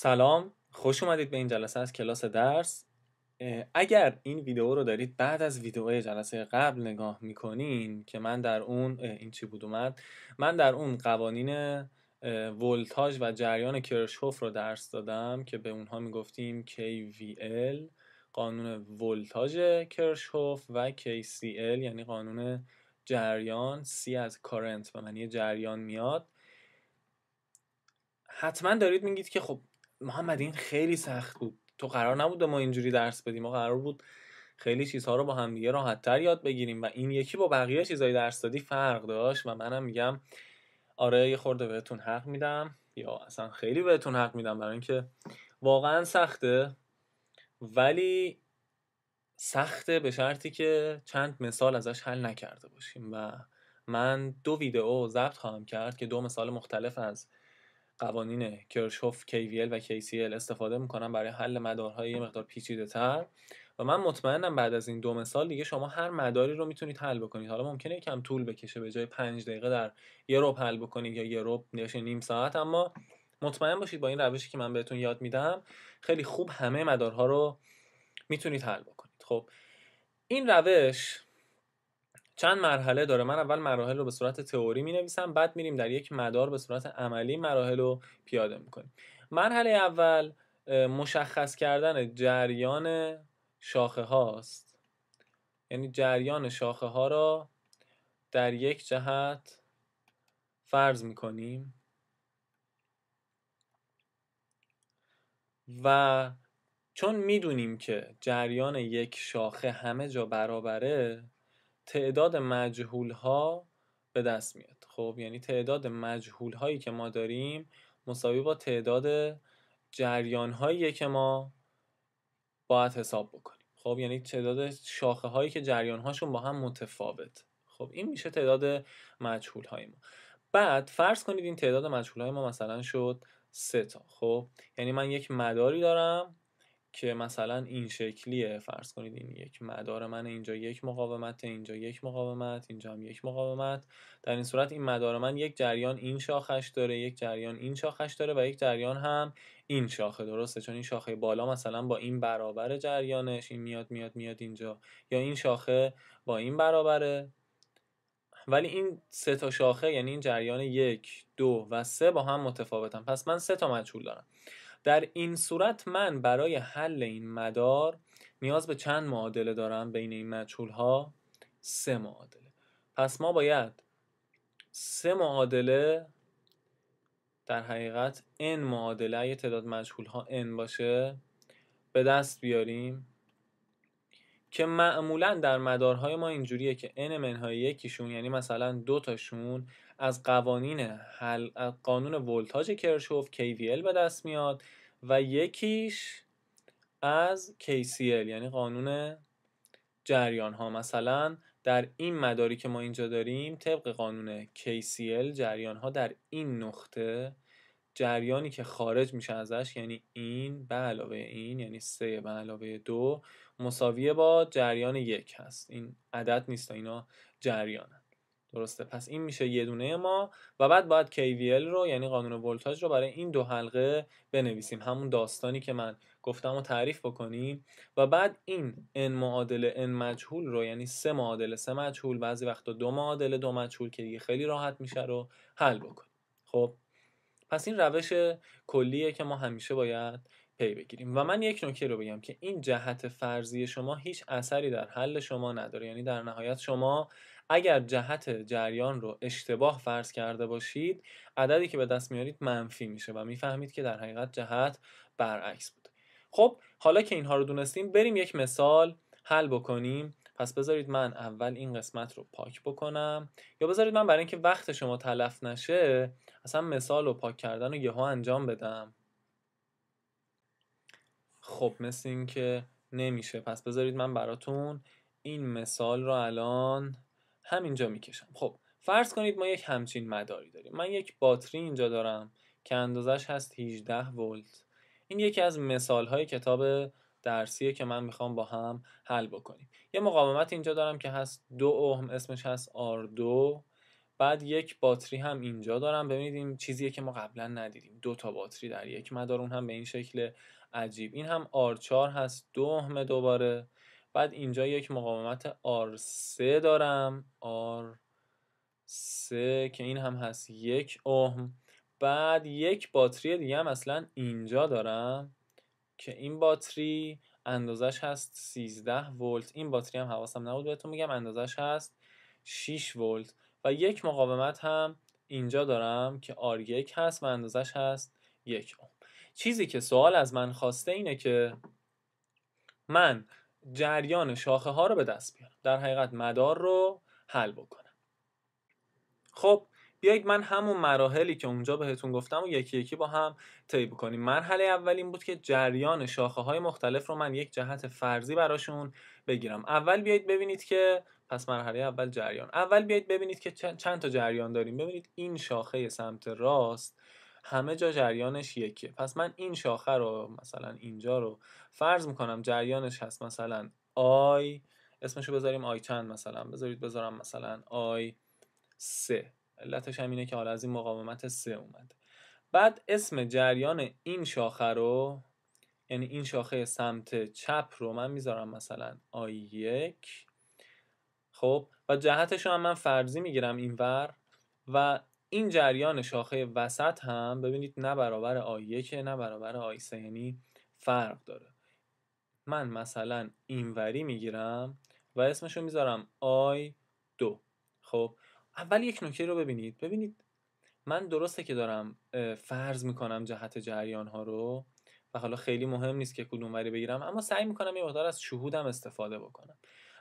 سلام خوش اومدید به این جلسه از کلاس درس اگر این ویدیو رو دارید بعد از ویدئوی جلسه قبل نگاه میکنین که من در اون این چی بود اومد من در اون قوانین ولتاژ و جریان کرشوف رو درس دادم که به اونها میگفتیم KVL قانون ولتاژ کرشوف و KCL یعنی قانون جریان C از کارنت و معنی جریان میاد حتما دارید میگید که خب محمد این خیلی سخت بود تو قرار نبود ما اینجوری درس بدیم ما قرار بود خیلی چیزها رو با راحت تر یاد بگیریم و این یکی با بقیه چیزهای درس دادی فرق داشت و منم میگم آره یه خورده بهتون حق میدم یا اصلا خیلی بهتون حق میدم برای اینکه واقعا سخته ولی سخته به شرطی که چند مثال ازش حل نکرده باشیم و من دو ویدئو ضبط خواهم کرد که دو مثال مختلف از قوانین کرشوف KVL و KCL استفاده میکنم برای حل مدارهای یه مقدار پیچیده تر و من مطمئنم بعد از این دو مثال دیگه شما هر مداری رو میتونید حل بکنید حالا ممکنه یکم طول بکشه به جای پنج دقیقه در یه روب حل بکنید یا یه روب نیم ساعت اما مطمئن باشید با این روشی که من بهتون یاد میدم خیلی خوب همه مدارها رو میتونید حل بکنید خب این روش چند مرحله داره من اول مراحل رو به صورت تئوری می نویسم بعد میریم در یک مدار به صورت عملی مراحل رو پیاده کنیم مرحله اول مشخص کردن جریان شاخه هاست یعنی جریان شاخه ها را در یک جهت فرض میکنیم و چون میدونیم که جریان یک شاخه همه جا برابره تعداد مجهول ها به دست میاد خب یعنی تعداد مجهول هایی که ما داریم مساوی با تعداد جریان هایی که ما باید حساب بکنیم خب یعنی تعداد شاخه هایی که جریان هاشون با هم متفاوت خب این میشه تعداد مجهول های ما بعد فرض کنید این تعداد مجهول های ما مثلا شد سه تا خب یعنی من یک مداری دارم که مثلا این شکلیه فرض کنید این یک مدار من اینجا یک مقاومت اینجا یک مقاومت اینجا هم یک مقاومت در این صورت این مدار من یک جریان این شاخش داره یک جریان این شاخش داره و یک جریان هم این شاخه درسته چون این شاخه بالا مثلا با این برابر جریانش این میاد میاد میاد اینجا یا این شاخه با این برابره ولی این سه تا شاخه یعنی این جریان یک دو و سه با هم متفاوتن پس من سه تا مجهول دارم در این صورت من برای حل این مدار نیاز به چند معادله دارم بین این مجهول ها سه معادله پس ما باید سه معادله در حقیقت این معادله اگه تعداد مجهول ها n باشه به دست بیاریم که معمولا در مدارهای ما اینجوریه که n منهای یکیشون یعنی مثلا دو تاشون از قوانین حل... قانون ولتاژ کرشوف KVL به دست میاد و یکیش از KCL یعنی قانون جریان ها مثلا در این مداری که ما اینجا داریم طبق قانون KCL جریان ها در این نقطه جریانی که خارج میشه ازش یعنی این به علاوه این یعنی سه به علاوه دو مساویه با جریان یک هست این عدد نیست اینا جریان درسته پس این میشه یه دونه ما و بعد باید KVL رو یعنی قانون ولتاژ رو برای این دو حلقه بنویسیم همون داستانی که من گفتم رو تعریف بکنیم و بعد این n معادله n مجهول رو یعنی سه معادله سه مجهول بعضی وقتا دو معادله دو مجهول که دیگه خیلی راحت میشه رو حل بکنیم خب پس این روش کلیه که ما همیشه باید پی بگیریم و من یک نکته رو بگم که این جهت فرضی شما هیچ اثری در حل شما نداره یعنی در نهایت شما اگر جهت جریان رو اشتباه فرض کرده باشید عددی که به دست میارید منفی میشه و میفهمید که در حقیقت جهت برعکس بوده خب حالا که اینها رو دونستیم بریم یک مثال حل بکنیم پس بذارید من اول این قسمت رو پاک بکنم یا بذارید من برای اینکه وقت شما تلف نشه اصلا مثال رو پاک کردن رو یهو انجام بدم خب مثل اینکه نمیشه پس بذارید من براتون این مثال رو الان همینجا میکشم خب فرض کنید ما یک همچین مداری داریم من یک باتری اینجا دارم که اندازش هست 18 ولت این یکی از مثال های کتاب درسیه که من میخوام با هم حل بکنیم یه مقاومت اینجا دارم که هست دو اوم اسمش هست R2 بعد یک باتری هم اینجا دارم ببینید چیزیه که ما قبلا ندیدیم دو تا باتری در یک مدار اون هم به این شکل عجیب این هم R4 هست دو اهم دوباره بعد اینجا یک مقاومت R3 دارم R3 که این هم هست یک اوم بعد یک باتری دیگه هم اصلا اینجا دارم که این باتری اندازش هست 13 ولت این باتری هم حواسم نبود بهتون میگم اندازش هست 6 ولت و یک مقاومت هم اینجا دارم که R1 هست و اندازش هست یک چیزی که سوال از من خواسته اینه که من جریان شاخه ها رو به دست بیارم در حقیقت مدار رو حل بکنم خب بیایید من همون مراحلی که اونجا بهتون گفتم و یکی یکی با هم طی بکنیم مرحله اول این بود که جریان شاخه های مختلف رو من یک جهت فرضی براشون بگیرم اول بیایید ببینید که پس مرحله اول جریان اول بیایید ببینید که چند تا جریان داریم ببینید این شاخه سمت راست همه جا جریانش یکیه پس من این شاخه رو مثلا اینجا رو فرض میکنم جریانش هست مثلا آی اسمشو بذاریم آی چند مثلا بذارید بذارم مثلا آی سه علتش هم اینه که حالا از این مقاومت سه اومد بعد اسم جریان این شاخه رو یعنی این شاخه سمت چپ رو من میذارم مثلا آی یک خب و جهتش رو هم من فرضی میگیرم اینور و این جریان شاخه وسط هم ببینید نه برابر آی که نه برابر آی سه یعنی فرق داره من مثلا اینوری میگیرم و اسمش میذارم آی دو خب اول یک نکته رو ببینید ببینید من درسته که دارم فرض میکنم جهت جریان ها رو و حالا خیلی مهم نیست که کدوم وری بگیرم اما سعی میکنم یه مقدار از شهودم استفاده بکنم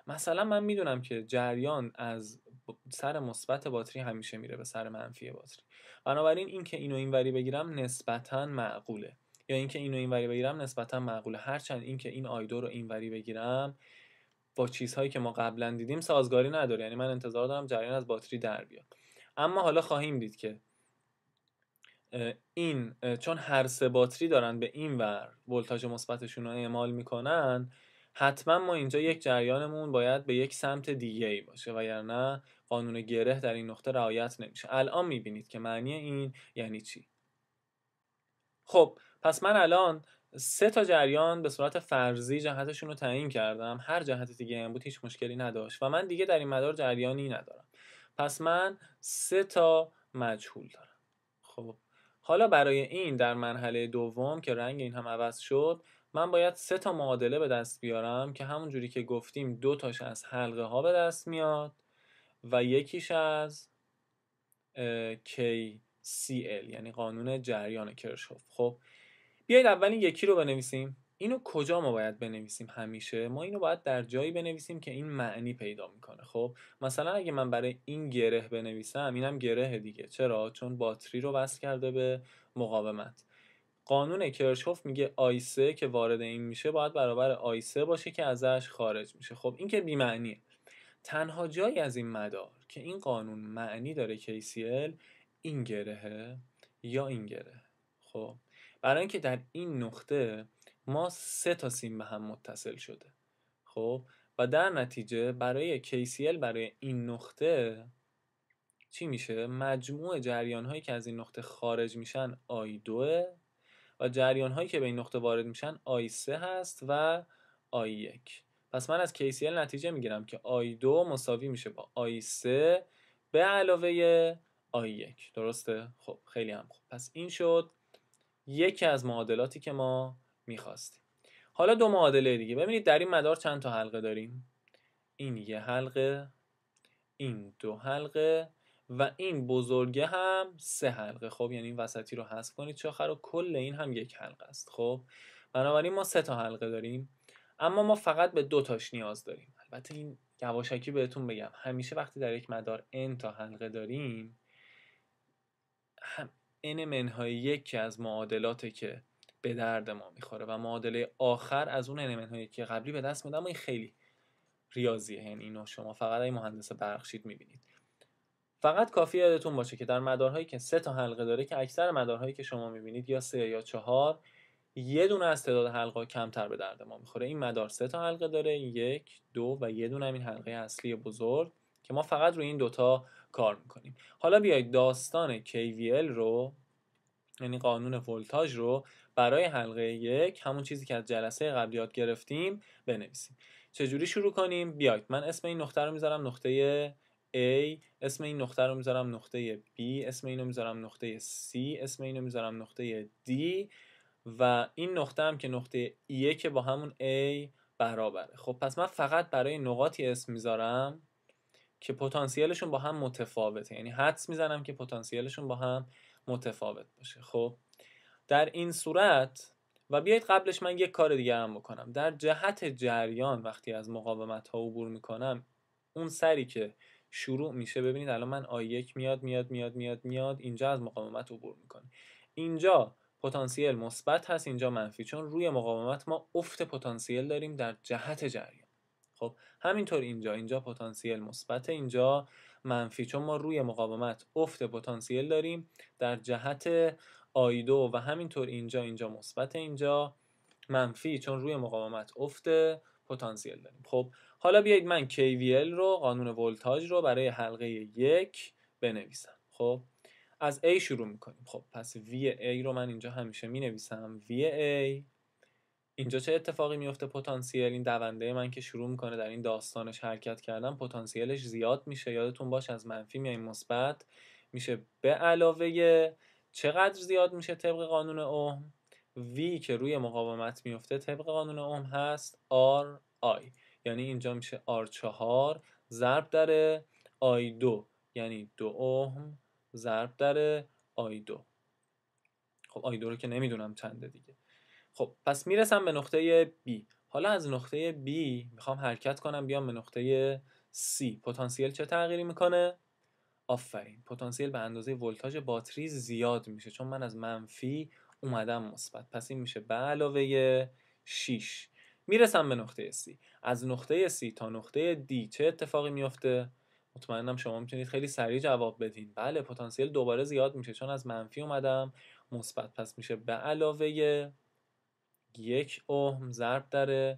مثلا من میدونم که جریان از سر مثبت باتری همیشه میره به سر منفی باتری بنابراین اینکه اینو اینوری بگیرم نسبتا معقوله یا اینکه اینو اینوری بگیرم نسبتا معقوله هرچند اینکه این آیدو رو اینوری بگیرم با چیزهایی که ما قبلا دیدیم سازگاری نداره یعنی من انتظار دارم جریان از باتری در بیاد اما حالا خواهیم دید که این چون هر سه باتری دارن به این ور ولتاژ مثبتشون رو اعمال میکنن حتما ما اینجا یک جریانمون باید به یک سمت دیگه ای باشه وگرنه قانون گره در این نقطه رعایت نمیشه الان میبینید که معنی این یعنی چی خب پس من الان سه تا جریان به صورت فرضی جهتشون رو تعیین کردم هر جهت دیگه هم بود هیچ مشکلی نداشت و من دیگه در این مدار جریانی ندارم پس من سه تا مجهول دارم خب حالا برای این در مرحله دوم که رنگ این هم عوض شد من باید سه تا معادله به دست بیارم که همون جوری که گفتیم دو تاش از حلقه ها به دست میاد و یکیش از KCL یعنی قانون جریان کرشوف خب بیایید اول یکی رو بنویسیم اینو کجا ما باید بنویسیم همیشه ما اینو باید در جایی بنویسیم که این معنی پیدا میکنه خب مثلا اگه من برای این گره بنویسم اینم گره دیگه چرا چون باتری رو وصل کرده به مقاومت قانون کرشوف میگه آی که وارد این میشه باید برابر آی باشه که ازش خارج میشه خب این که بیمعنیه تنها جایی از این مدار که این قانون معنی داره KCL این گرهه یا این گره خب برای اینکه در این نقطه ما سه تا سیم به هم متصل شده خب و در نتیجه برای KCL برای این نقطه چی میشه مجموع جریان هایی که از این نقطه خارج میشن آی 2 و جریان هایی که به این نقطه وارد میشن آی 3 هست و آی 1 پس من از KCL نتیجه میگیرم که آی 2 مساوی میشه با آی 3 به علاوه آی 1 درسته؟ خب خیلی هم خوب پس این شد یکی از معادلاتی که ما میخواستیم حالا دو معادله دیگه ببینید در این مدار چند تا حلقه داریم این یه حلقه این دو حلقه و این بزرگه هم سه حلقه خب یعنی این وسطی رو حذف کنید چه آخر کل این هم یک حلقه است خب بنابراین ما سه تا حلقه داریم اما ما فقط به دو تاش نیاز داریم البته این یواشکی بهتون بگم همیشه وقتی در یک مدار n تا حلقه داریم هم n منهای یکی از معادلاته که به درد ما میخوره و معادله آخر از اون n منهای یکی قبلی به دست میده اما این خیلی ریاضیه یعنی اینو شما فقط این مهندس برخشید میبینید فقط کافی یادتون باشه که در مدارهایی که سه تا حلقه داره که اکثر مدارهایی که شما میبینید یا سه یا چهار یه دونه از تعداد حلقه کمتر به درد ما میخوره این مدار سه تا حلقه داره یک دو و یه دونه این حلقه اصلی بزرگ که ما فقط روی این دوتا کار میکنیم حالا بیایید داستان KVL رو یعنی قانون ولتاژ رو برای حلقه یک همون چیزی که از جلسه قبل یاد گرفتیم بنویسیم چجوری شروع کنیم بیاید من اسم این نقطه رو میذارم نقطه A اسم این نقطه رو میذارم نقطه B اسم رو میذارم نقطه C اسم رو میذارم نقطه D و این نقطه هم که نقطه E که با همون A برابره خب پس من فقط برای نقاطی اسم میذارم که پتانسیلشون با هم متفاوته یعنی حدس میزنم که پتانسیلشون با هم متفاوت باشه خب در این صورت و بیایید قبلش من یک کار دیگه هم بکنم در جهت جریان وقتی از مقاومت ها عبور میکنم اون سری که شروع میشه ببینید الان من آی یک میاد میاد میاد میاد میاد اینجا از مقاومت عبور میکنه اینجا پتانسیل مثبت هست اینجا منفی چون روی مقاومت ما افت پتانسیل داریم در جهت جریان خب همینطور اینجا اینجا پتانسیل مثبت اینجا منفی چون ما روی مقاومت افت پتانسیل داریم در جهت آی و همینطور اینجا اینجا مثبت اینجا منفی چون روی مقاومت افت پتانسیل داریم خب حالا بیایید من KVL رو قانون ولتاژ رو برای حلقه یک بنویسم خب از A شروع میکنیم خب پس A رو من اینجا همیشه می نویسم VA اینجا چه اتفاقی میفته پتانسیل این دونده من که شروع میکنه در این داستانش حرکت کردن پتانسیلش زیاد میشه یادتون باش از منفی میایم مثبت میشه به علاوه چقدر زیاد میشه طبق قانون اوم V که روی مقاومت میفته طبق قانون اوم هست R I یعنی اینجا میشه R 4 ضرب در I 2 یعنی دو اوم ضرب در I 2 خب I 2 رو که نمیدونم چنده دیگه خب پس میرسم به نقطه B حالا از نقطه B میخوام حرکت کنم بیام به نقطه C پتانسیل چه تغییری میکنه آفرین پتانسیل به اندازه ولتاژ باتری زیاد میشه چون من از منفی اومدم مثبت پس این میشه به علاوه 6 میرسم به نقطه C از نقطه C تا نقطه D چه اتفاقی میفته مطمئنم شما میتونید خیلی سریع جواب بدین بله پتانسیل دوباره زیاد میشه چون از منفی اومدم مثبت پس میشه به علاوه یک اوم ضرب در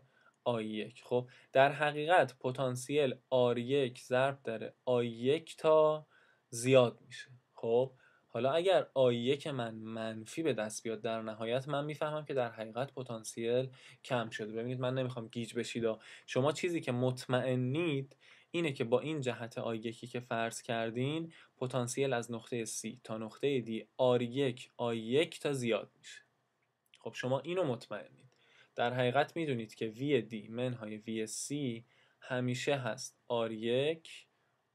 آی1 خب در حقیقت پتانسیل R1 ضرب در آی1 تا زیاد میشه خب حالا اگر آی که من منفی به دست بیاد در نهایت من میفهمم که در حقیقت پتانسیل کم شده ببینید من نمیخوام گیج بشید و شما چیزی که مطمئنید اینه که با این جهت آی یکی که فرض کردین پتانسیل از نقطه C تا نقطه D آر 1 آی1 تا زیاد میشه خب شما اینو مطمئنید در حقیقت میدونید که وی دی منهای وی سی همیشه هست آر یک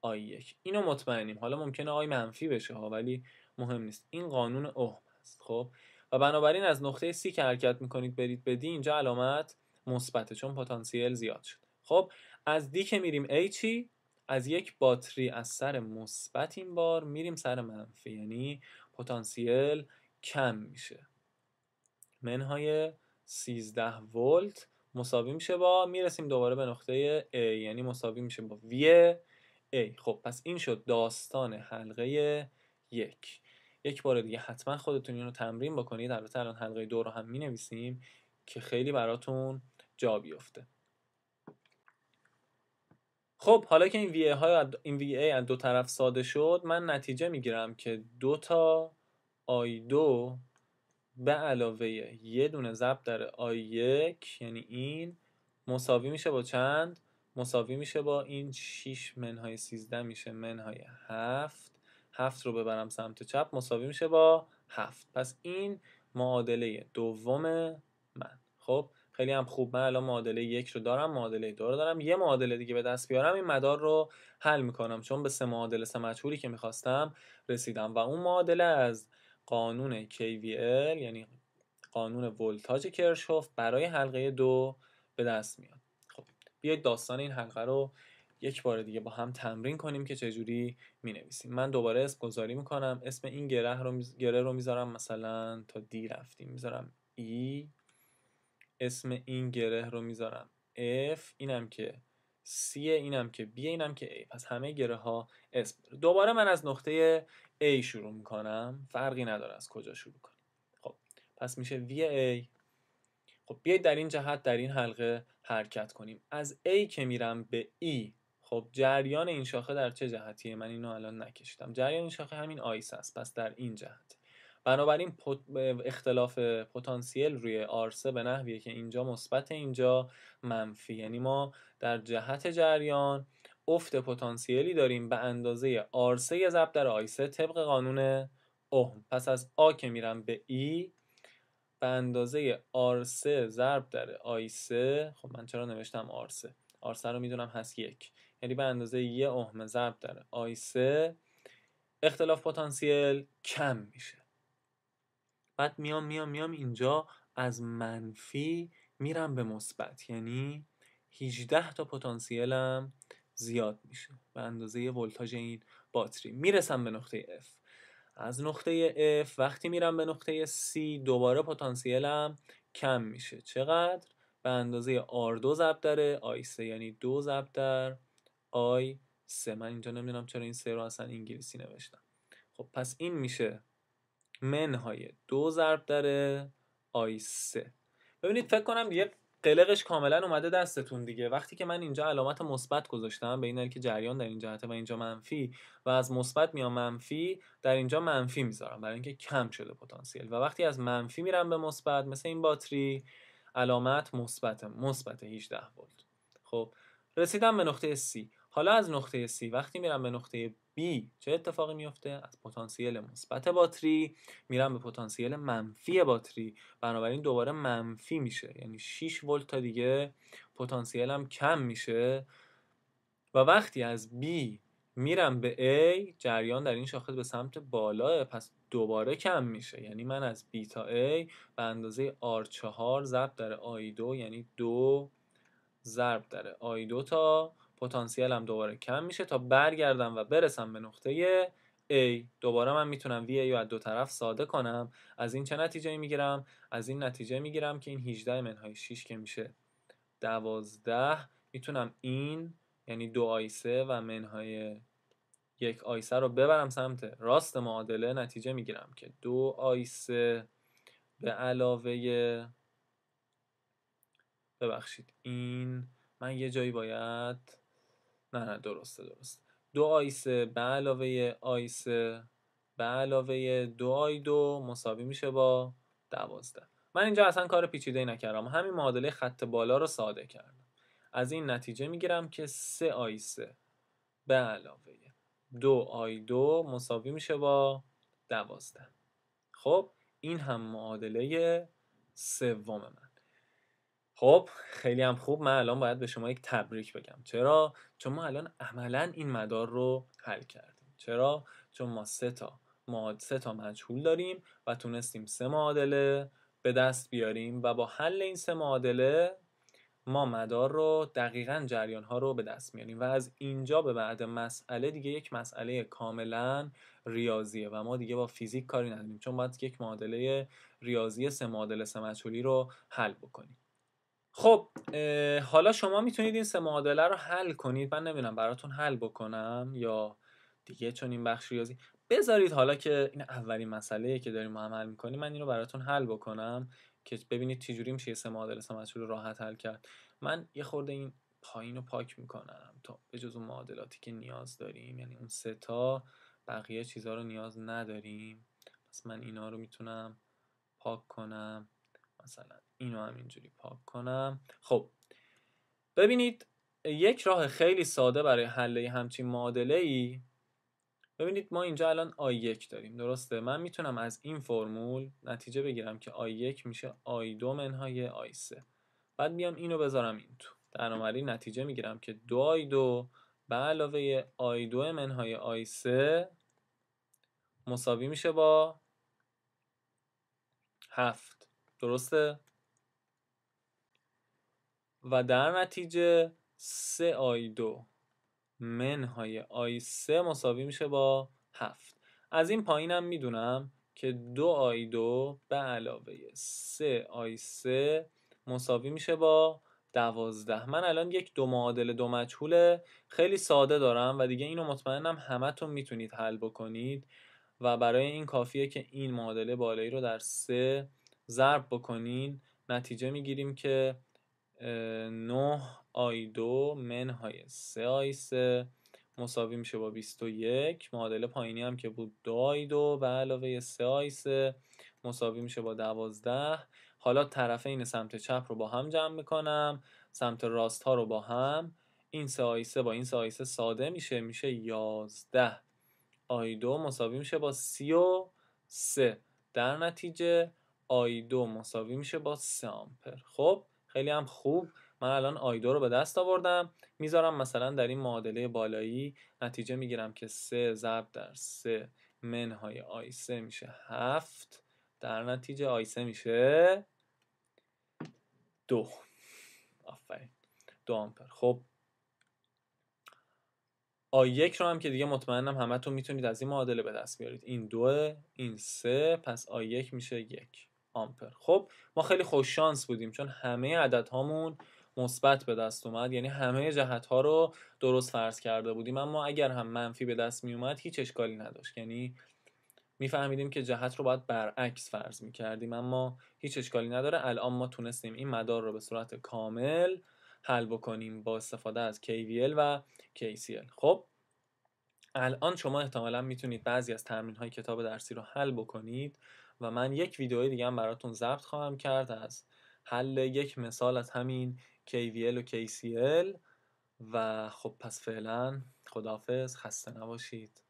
آی1 اینو مطمئنیم حالا ممکنه آی منفی بشه ها ولی مهم نیست این قانون اوم است خب و بنابراین از نقطه سی که حرکت میکنید برید به دی، اینجا علامت مثبته چون پتانسیل زیاد شد خب از دی که میریم ای چی از یک باتری از سر مثبت این بار میریم سر منفی یعنی پتانسیل کم میشه منهای 13 ولت مساوی میشه با میرسیم دوباره به نقطه A یعنی مساوی میشه با V A خب پس این شد داستان حلقه یک یک بار دیگه حتما خودتون این رو تمرین بکنید البته الان حلقه دو رو هم می نویسیم که خیلی براتون جا بیفته خب حالا که این وی های این وی ای از دو طرف ساده شد من نتیجه میگیرم که دو تا آی دو به علاوه یه دونه ضرب در آی یک یعنی این مساوی میشه با چند مساوی میشه با این 6 منهای 13 میشه منهای 7 هفت رو ببرم سمت چپ مساوی میشه با هفت پس این معادله دوم من خب خیلی هم خوب من الان معادله یک رو دارم معادله دو رو دارم یه معادله دیگه به دست بیارم این مدار رو حل میکنم چون به سه معادله سه مجهولی که میخواستم رسیدم و اون معادله از قانون KVL یعنی قانون ولتاژ کرشوف برای حلقه دو به دست میاد خب بیاید داستان این حلقه رو یک بار دیگه با هم تمرین کنیم که چجوری می نویسیم من دوباره اسم گذاری میکنم اسم این گره رو, می... گره رو میذارم مثلا تا دی رفتیم میذارم ای اسم این گره رو میذارم اف اینم که C اینم که B اینم که A پس همه گره ها اسم دوباره من از نقطه ای شروع میکنم فرقی نداره از کجا شروع کنم خب پس میشه VA خب بیایید در این جهت در این حلقه حرکت کنیم از A که میرم به E خب جریان این شاخه در چه جهتیه من اینو الان نکشیدم جریان این شاخه همین آیس است پس در این جهت بنابراین اختلاف پتانسیل روی آرسه به نحویه که اینجا مثبت اینجا منفی یعنی ما در جهت جریان افت پتانسیلی داریم به اندازه آرسه ضرب در آیسه طبق قانون اوم پس از آ که میرم به ای e، به اندازه آرسه ضرب در آیسه خب من چرا نوشتم آرسه آرسه رو میدونم هست یک یعنی به اندازه یه اهم ضرب در آیسه اختلاف پتانسیل کم میشه بعد میام میام میام اینجا از منفی میرم به مثبت یعنی 18 تا پتانسیلم زیاد میشه به اندازه ولتاژ این باتری میرسم به نقطه F از نقطه F وقتی میرم به نقطه C دوباره پتانسیلم کم میشه چقدر؟ به اندازه R2 ضرب در آیسه یعنی دو ضرب در آی سه من اینجا نمیدونم چرا این سه رو اصلا انگلیسی نوشتم خب پس این میشه منهای دو ضرب در آی سه ببینید فکر کنم یه قلقش کاملا اومده دستتون دیگه وقتی که من اینجا علامت مثبت گذاشتم به این که جریان در این جهته و اینجا منفی و از مثبت میام منفی در اینجا منفی میذارم برای اینکه کم شده پتانسیل و وقتی از منفی میرم به مثبت مثل این باتری علامت مثبت مثبت 18 ولت خب رسیدم به نقطه سی حالا از نقطه C وقتی میرم به نقطه B چه اتفاقی میفته از پتانسیل مثبت باتری میرم به پتانسیل منفی باتری بنابراین دوباره منفی میشه یعنی 6 ولت تا دیگه پتانسیلم کم میشه و وقتی از B میرم به A جریان در این شاخص به سمت بالا پس دوباره کم میشه یعنی من از B تا A به اندازه R4 ضرب در I2 یعنی دو ضرب در I2 تا پتانسیلم دوباره کم میشه تا برگردم و برسم به نقطه A دوباره من میتونم VA رو از دو طرف ساده کنم از این چه نتیجه میگیرم از این نتیجه میگیرم که این 18 منهای 6 که میشه 12 میتونم این یعنی دو آیسه و منهای یک آیسه رو ببرم سمت راست معادله نتیجه میگیرم که دو آیسه به علاوه ببخشید این من یه جایی باید نه نه درسته درست دو آیس به علاوه آیس به علاوه دو آی دو مساوی میشه با دوازده من اینجا اصلا کار پیچیده نکردم همین معادله خط بالا رو ساده کردم از این نتیجه میگیرم که سه آی به علاوه دو آی دو مساوی میشه با دوازده خب این هم معادله سوم من خب خیلی هم خوب من الان باید به شما یک تبریک بگم چرا چون ما الان عملا این مدار رو حل کردیم چرا چون ما سه تا ما سه تا مجهول داریم و تونستیم سه معادله به دست بیاریم و با حل این سه معادله ما مدار رو دقیقا جریان ها رو به دست میاریم و از اینجا به بعد مسئله دیگه یک مسئله کاملا ریاضیه و ما دیگه با فیزیک کاری نداریم چون باید یک معادله ریاضی سه معادله سه مجهولی رو حل بکنیم خب حالا شما میتونید این سه معادله رو حل کنید من نمیدونم براتون حل بکنم یا دیگه چون این بخش ریاضی بذارید حالا که این اولین مسئله که داریم ما عمل میکنیم من این رو براتون حل بکنم که ببینید چجوری میشه سه معادله سه رو راحت حل کرد من یه خورده این پایین رو پاک میکنم تا به جز اون معادلاتی که نیاز داریم یعنی اون سه تا بقیه چیزها رو نیاز نداریم پس من اینا رو میتونم پاک کنم مثلا اینو هم اینجوری پاک کنم خب ببینید یک راه خیلی ساده برای حل همچین معادله ای ببینید ما اینجا الان آی یک داریم درسته من میتونم از این فرمول نتیجه بگیرم که آی یک میشه آی دو منهای آی سه بعد میام اینو بذارم این تو در نهایت نتیجه میگیرم که دو آی دو به علاوه آی دو منهای آی سه مساوی میشه با هفت درسته؟ و در نتیجه 3 آی 2 منهای آی 3 مساوی میشه با 7 از این پایینم میدونم که دو آی 2 به علاوه 3 آی 3 مساوی میشه با 12 من الان یک دو معادله دو مجهوله خیلی ساده دارم و دیگه اینو مطمئنم همتون میتونید حل بکنید و برای این کافیه که این معادله بالایی رو در سه ضرب بکنین نتیجه میگیریم که 9 آی 2 منهای 3 آی 3 مساوی میشه با 21 معادله پایینی هم که بود 2 آی 2 و علاوه 3 آی 3 مساوی میشه با 12 حالا طرفین سمت چپ رو با هم جمع میکنم سمت راست ها رو با هم این 3 آی 3 با این 3 آی 3 ساده میشه میشه 11 آی 2 مساوی میشه با 33 در نتیجه آی دو مساوی میشه با سه آمپر خب خیلی هم خوب من الان آی دو رو به دست آوردم میذارم مثلا در این معادله بالایی نتیجه میگیرم که سه ضرب در سه منهای آی سه میشه هفت در نتیجه آی سه میشه دو آفرین دو آمپر خب آی یک رو هم که دیگه مطمئنم همتون میتونید از این معادله به دست بیارید این دوه این سه پس آی یک میشه یک آمپر خب ما خیلی خوش شانس بودیم چون همه عدد هامون مثبت به دست اومد یعنی همه جهت ها رو درست فرض کرده بودیم اما اگر هم منفی به دست می اومد هیچ اشکالی نداشت یعنی میفهمیدیم که جهت رو باید برعکس فرض می کردیم اما هیچ اشکالی نداره الان ما تونستیم این مدار رو به صورت کامل حل بکنیم با استفاده از KVL و KCL خب الان شما احتمالا میتونید بعضی از تمرین های کتاب درسی رو حل بکنید و من یک ویدیوی دیگه هم براتون ضبط خواهم کرد از حل یک مثال از همین KVL و KCL و خب پس فعلا خدافز خسته نباشید